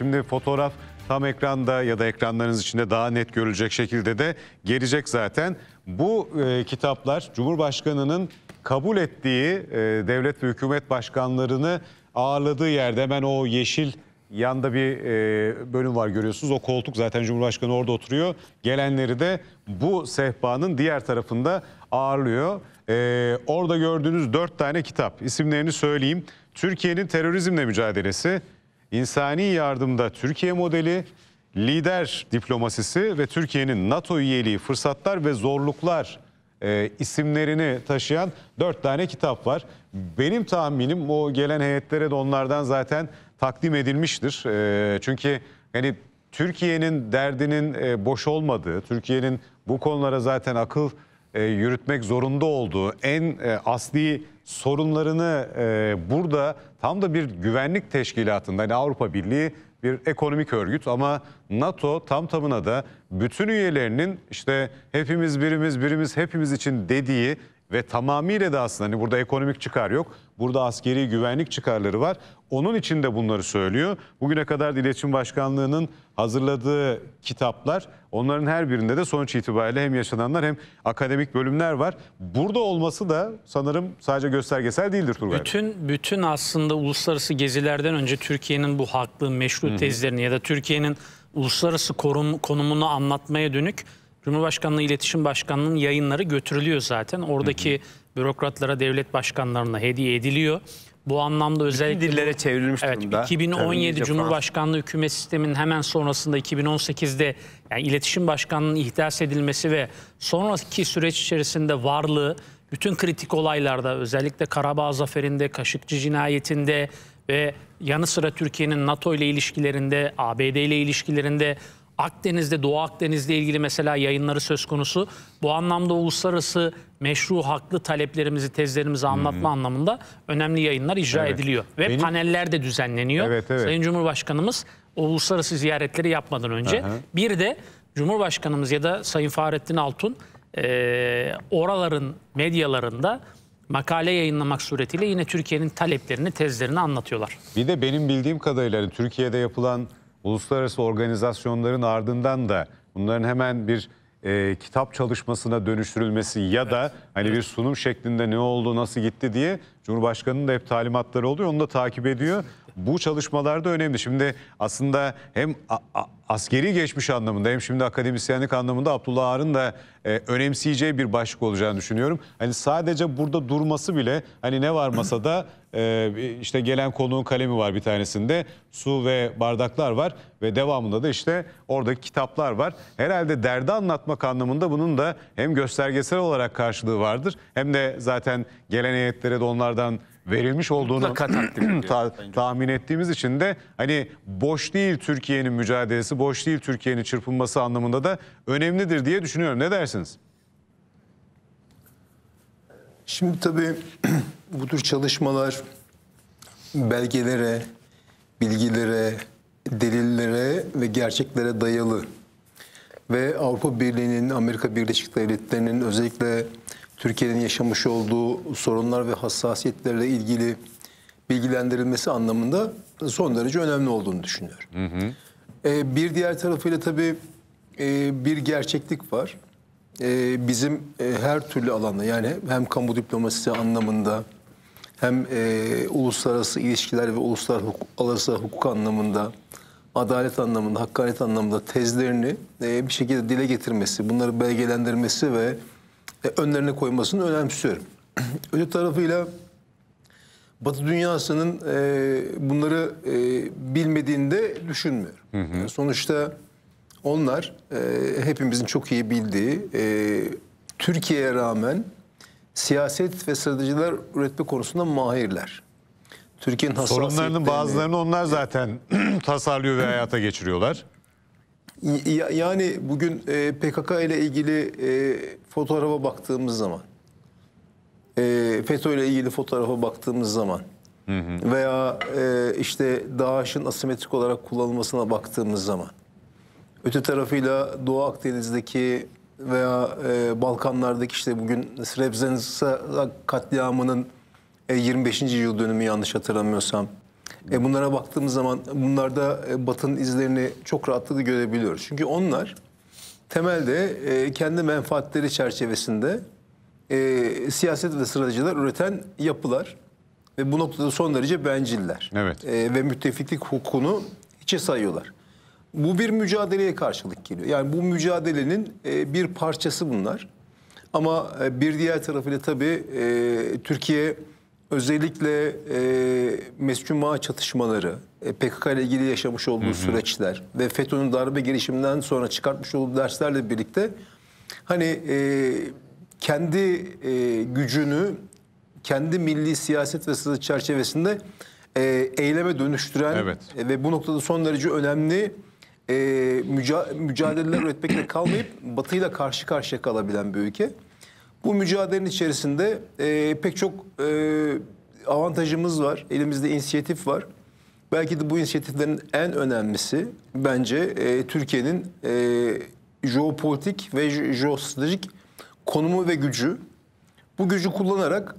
Şimdi fotoğraf tam ekranda ya da ekranlarınız içinde daha net görülecek şekilde de gelecek zaten. Bu e, kitaplar Cumhurbaşkanı'nın kabul ettiği e, devlet ve hükümet başkanlarını ağırladığı yerde hemen o yeşil yanda bir e, bölüm var görüyorsunuz. O koltuk zaten Cumhurbaşkanı orada oturuyor. Gelenleri de bu sehpanın diğer tarafında ağırlıyor. E, orada gördüğünüz dört tane kitap. İsimlerini söyleyeyim. Türkiye'nin terörizmle mücadelesi, insani yardımda Türkiye modeli, lider diplomasisi ve Türkiye'nin NATO üyeliği fırsatlar ve zorluklar e, isimlerini taşıyan dört tane kitap var. Benim tahminim o gelen heyetlere de onlardan zaten takdim edilmiştir. E, çünkü yani Türkiye'nin derdinin e, boş olmadığı, Türkiye'nin bu konulara zaten akıl e, yürütmek zorunda olduğu en e, asli sorunlarını e, burada tam da bir güvenlik teşkilatında yani Avrupa Birliği bir ekonomik örgüt ama NATO tam tamına da bütün üyelerinin işte hepimiz birimiz birimiz hepimiz için dediği ve tamamıyla da aslında hani burada ekonomik çıkar yok. Burada askeri güvenlik çıkarları var. Onun için de bunları söylüyor. Bugüne kadar İletişim Başkanlığı'nın hazırladığı kitaplar onların her birinde de sonuç itibariyle hem yaşananlar hem akademik bölümler var. Burada olması da sanırım sadece göstergesel değildir Turgay. Bütün bütün aslında uluslararası gezilerden önce Türkiye'nin bu haklı meşru Hı -hı. ya da Türkiye'nin uluslararası korum, konumunu anlatmaya dönük Cumhurbaşkanlığı İletişim Başkanlığı'nın yayınları götürülüyor zaten. Oradaki hı hı. bürokratlara, devlet başkanlarına hediye ediliyor. Bu anlamda özellikle... Bütün dillere çevrilmiş evet, durumda. 2017 Cumhurbaşkanlığı hükümet sisteminin hemen sonrasında 2018'de yani iletişim başkanlığının ihdas edilmesi ve sonraki süreç içerisinde varlığı bütün kritik olaylarda özellikle Karabağ zaferinde, Kaşıkçı cinayetinde ve yanı sıra Türkiye'nin NATO ile ilişkilerinde, ABD ile ilişkilerinde Akdeniz'de, Doğu Akdeniz'le ilgili mesela yayınları söz konusu. Bu anlamda uluslararası meşru haklı taleplerimizi, tezlerimizi anlatma hmm. anlamında önemli yayınlar icra evet. ediliyor. Ve Benim... paneller de düzenleniyor. Evet, evet. Sayın Cumhurbaşkanımız uluslararası ziyaretleri yapmadan önce. Aha. Bir de Cumhurbaşkanımız ya da Sayın Fahrettin Altun e, oraların medyalarında makale yayınlamak suretiyle yine Türkiye'nin taleplerini, tezlerini anlatıyorlar. Bir de benim bildiğim kadarıyla hani Türkiye'de yapılan uluslararası organizasyonların ardından da bunların hemen bir e, kitap çalışmasına dönüştürülmesi ya da hani evet. bir sunum şeklinde ne oldu nasıl gitti diye Cumhurbaşkanı'nın da hep talimatları oluyor onu da takip ediyor bu çalışmalarda önemli. Şimdi aslında hem askeri geçmiş anlamında hem şimdi akademisyenlik anlamında Abdullah Ağar'ın da e, önemseyeceği bir başlık olacağını düşünüyorum. Hani sadece burada durması bile hani ne var masada e, işte gelen konuğun kalemi var bir tanesinde su ve bardaklar var ve devamında da işte oradaki kitaplar var. Herhalde derdi anlatmak anlamında bunun da hem göstergesel olarak karşılığı vardır hem de zaten gelen heyetlere de onlardan verilmiş olduğunu ta tahmin ettiğimiz için de hani boş değil Türkiye'nin mücadelesi, boş değil Türkiye'nin çırpınması anlamında da önemlidir diye düşünüyorum. Ne dersiniz? Şimdi tabii bu tür çalışmalar belgelere, bilgilere, delillere ve gerçeklere dayalı ve Avrupa Birliği'nin, Amerika Birleşik Devletleri'nin özellikle Türkiye'nin yaşamış olduğu sorunlar ve hassasiyetlerle ilgili bilgilendirilmesi anlamında son derece önemli olduğunu düşünüyorum. Hı hı. Ee, bir diğer tarafıyla tabii e, bir gerçeklik var. E, bizim e, her türlü alanda yani hem kamu diplomasisi anlamında hem e, uluslararası ilişkiler ve uluslararası hukuk anlamında adalet anlamında, hakkaniyet anlamında tezlerini e, bir şekilde dile getirmesi, bunları belgelendirmesi ve e, önlerine koymasını önemsiyorum. Öte tarafıyla Batı dünyasının e, bunları e, bilmediğini de düşünmüyorum. Hı hı. Yani sonuçta onlar e, hepimizin çok iyi bildiği e, Türkiye'ye rağmen siyaset ve stratejiler üretme konusunda mahirler. Türkiye'nin hassasiyetlerini... Sorunlarının bazılarını onlar zaten tasarlıyor ve hayata geçiriyorlar. Yani bugün e, PKK ile ilgili e, fotoğrafa baktığımız zaman, e, FETÖ ile ilgili fotoğrafa baktığımız zaman veya işte DAEŞ'in asimetrik olarak kullanılmasına baktığımız zaman, öte tarafıyla Doğu Akdeniz'deki veya Balkanlardaki işte bugün Srebrenica katliamının 25. yıl dönümü yanlış hatırlamıyorsam e bunlara baktığımız zaman bunlarda e, Batı'nın izlerini çok rahatlıkla görebiliyoruz. Çünkü onlar temelde e, kendi menfaatleri çerçevesinde e, siyaset ve stratejilere üreten yapılar ve bu noktada son derece benciller. Evet. E, ve müttefiklik hukukunu hiçe sayıyorlar. Bu bir mücadeleye karşılık geliyor. Yani bu mücadelenin e, bir parçası bunlar. Ama e, bir diğer tarafıyla tabii e, Türkiye özellikle e, Mescun çatışmaları, e, PKK ile ilgili yaşamış olduğu hı hı. süreçler ve FETÖ'nün darbe girişiminden sonra çıkartmış olduğu derslerle birlikte hani e, kendi e, gücünü kendi milli siyaset ve sınır çerçevesinde e, eyleme dönüştüren evet. e, ve bu noktada son derece önemli e, müca mücadeleler üretmekle kalmayıp batıyla karşı karşıya kalabilen bir ülke. Bu mücadelenin içerisinde e, pek çok e, avantajımız var. Elimizde inisiyatif var. Belki de bu inisiyatiflerin en önemlisi bence e, Türkiye'nin e, jeopolitik ve jeostratejik konumu ve gücü. Bu gücü kullanarak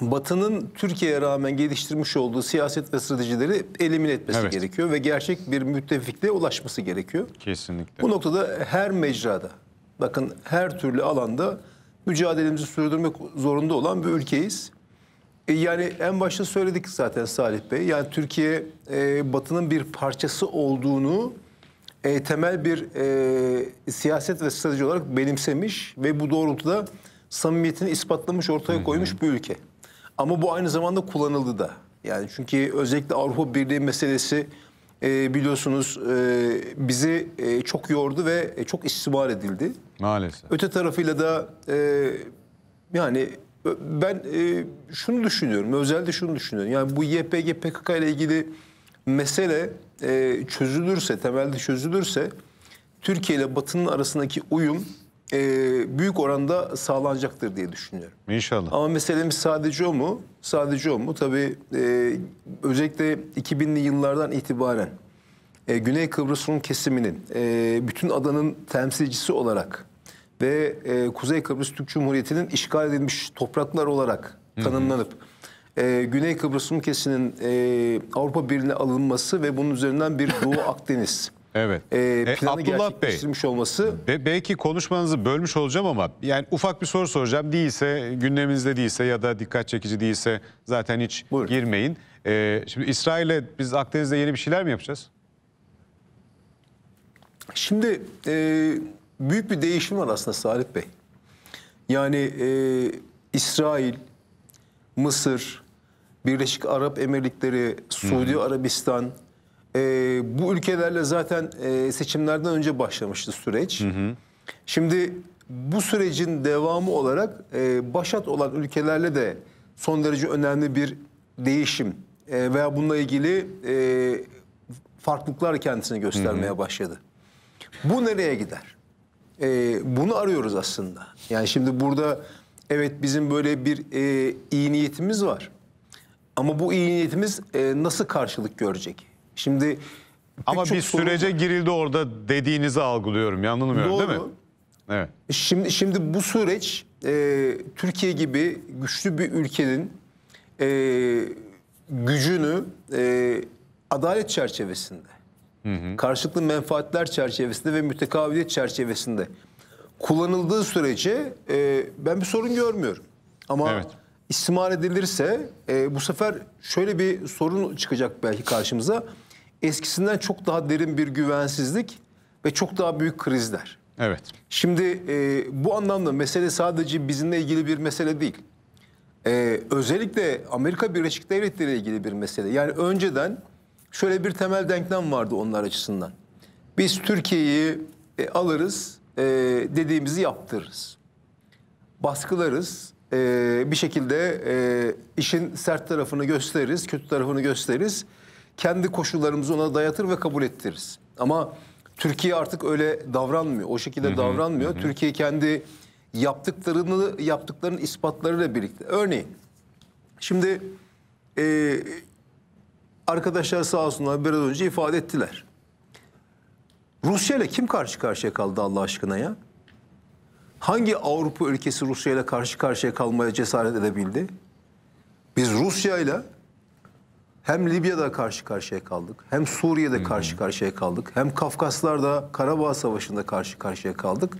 Batı'nın Türkiye'ye rağmen geliştirmiş olduğu siyaset ve stratejileri elimin etmesi evet. gerekiyor ve gerçek bir müttefikliğe ulaşması gerekiyor. Kesinlikle. Bu noktada her mecrada, bakın her türlü alanda mücadelemizi sürdürmek zorunda olan bir ülkeyiz. E, yani en başta söyledik zaten Salih Bey. Yani Türkiye e, Batı'nın bir parçası olduğunu e, temel bir e, siyaset ve strateji olarak benimsemiş ve bu doğrultuda samimiyetini ispatlamış, ortaya koymuş hı bir ülke. Ama bu aynı zamanda kullanıldı da. Yani çünkü özellikle Avrupa Birliği meselesi e, biliyorsunuz e, bizi e, çok yordu ve e, çok istismar edildi. Maalesef. Öte tarafıyla da e, yani ben e, şunu düşünüyorum, özellikle şunu düşünüyorum. Yani bu YPG PKK ile ilgili mesele e, çözülürse, temelde çözülürse Türkiye ile Batı'nın arasındaki uyum e, büyük oranda sağlanacaktır diye düşünüyorum. İnşallah. Ama meselemiz sadece o mu? Sadece o mu? Tabii e, özellikle 2000'li yıllardan itibaren e, Güney Kıbrıs'ın kesiminin e, bütün adanın temsilcisi olarak ve e, Kuzey Kıbrıs Türk Cumhuriyeti'nin işgal edilmiş topraklar olarak Hı -hı. tanımlanıp e, Güney Kıbrıs'ın kesinin e, Avrupa Birliği'ne alınması ve bunun üzerinden bir Doğu Akdeniz Evet. Ee, e, planı e, gerçekleştirmiş Bey, olması. Be, belki konuşmanızı bölmüş olacağım ama yani ufak bir soru soracağım. Değilse gündeminizde değilse ya da dikkat çekici değilse zaten hiç Buyurun. girmeyin. E, şimdi İsrail'e biz Akdeniz'de yeni bir şeyler mi yapacağız? Şimdi e, büyük bir değişim var aslında Salih Bey. Yani e, İsrail, Mısır, Birleşik Arap Emirlikleri, Suudi hmm. Arabistan, e, bu ülkelerle zaten e, seçimlerden önce başlamıştı süreç. Hı hı. Şimdi bu sürecin devamı olarak e, başat olan ülkelerle de son derece önemli bir değişim e, veya bununla ilgili e, farklılıklar kendisini göstermeye hı hı. başladı. Bu nereye gider? E, bunu arıyoruz aslında. Yani şimdi burada evet bizim böyle bir e, iyi niyetimiz var. Ama bu iyi niyetimiz e, nasıl karşılık görecek? Şimdi ama bir sürece girildi orada dediğinizi algılıyorum. Yanılmıyorum Doğru. değil mi? Evet. Şimdi şimdi bu süreç e, Türkiye gibi güçlü bir ülkenin e, gücünü e, adalet çerçevesinde, karşılıklı menfaatler çerçevesinde ve mütekabiliyet çerçevesinde kullanıldığı sürece e, ben bir sorun görmüyorum. Ama evet. istismar edilirse e, bu sefer şöyle bir sorun çıkacak belki karşımıza eskisinden çok daha derin bir güvensizlik ve çok daha büyük krizler. Evet. Şimdi e, bu anlamda mesele sadece bizimle ilgili bir mesele değil. E, özellikle Amerika Birleşik Devletleri ile ilgili bir mesele. Yani önceden şöyle bir temel denklem vardı onlar açısından. Biz Türkiye'yi e, alırız, e, dediğimizi yaptırırız. Baskılarız, e, bir şekilde e, işin sert tarafını gösteririz, kötü tarafını gösteririz kendi koşullarımızı ona dayatır ve kabul ettiririz. Ama Türkiye artık öyle davranmıyor. O şekilde hı hı, davranmıyor. Hı. Türkiye kendi yaptıklarını yaptıklarının ispatlarıyla birlikte. Örneğin şimdi e, arkadaşlar sağ olsunlar biraz önce ifade ettiler. Rusya ile kim karşı karşıya kaldı Allah aşkına ya? Hangi Avrupa ülkesi Rusya ile karşı karşıya kalmaya cesaret edebildi? Biz Rusya ile hem Libya'da karşı karşıya kaldık, hem Suriye'de karşı karşıya kaldık, hem Kafkaslar'da Karabağ Savaşı'nda karşı karşıya kaldık,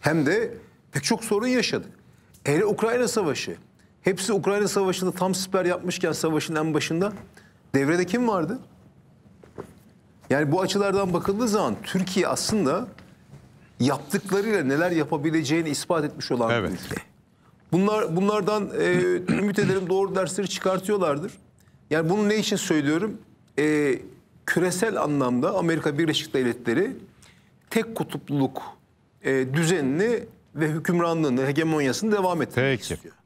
hem de pek çok sorun yaşadık. Hele Ukrayna Savaşı, hepsi Ukrayna Savaşı'nda tam siper yapmışken savaşın en başında devrede kim vardı? Yani bu açılardan bakıldığı zaman Türkiye aslında yaptıklarıyla neler yapabileceğini ispat etmiş olan evet. ülke. Bunlar, bunlardan e, ümit ederim doğru dersleri çıkartıyorlardır. Yani bunu ne için söylüyorum? Ee, küresel anlamda Amerika Birleşik Devletleri tek kutupluluk e, düzenini ve hükümranlığını, hegemonyasını devam ettirmek Peki. istiyor.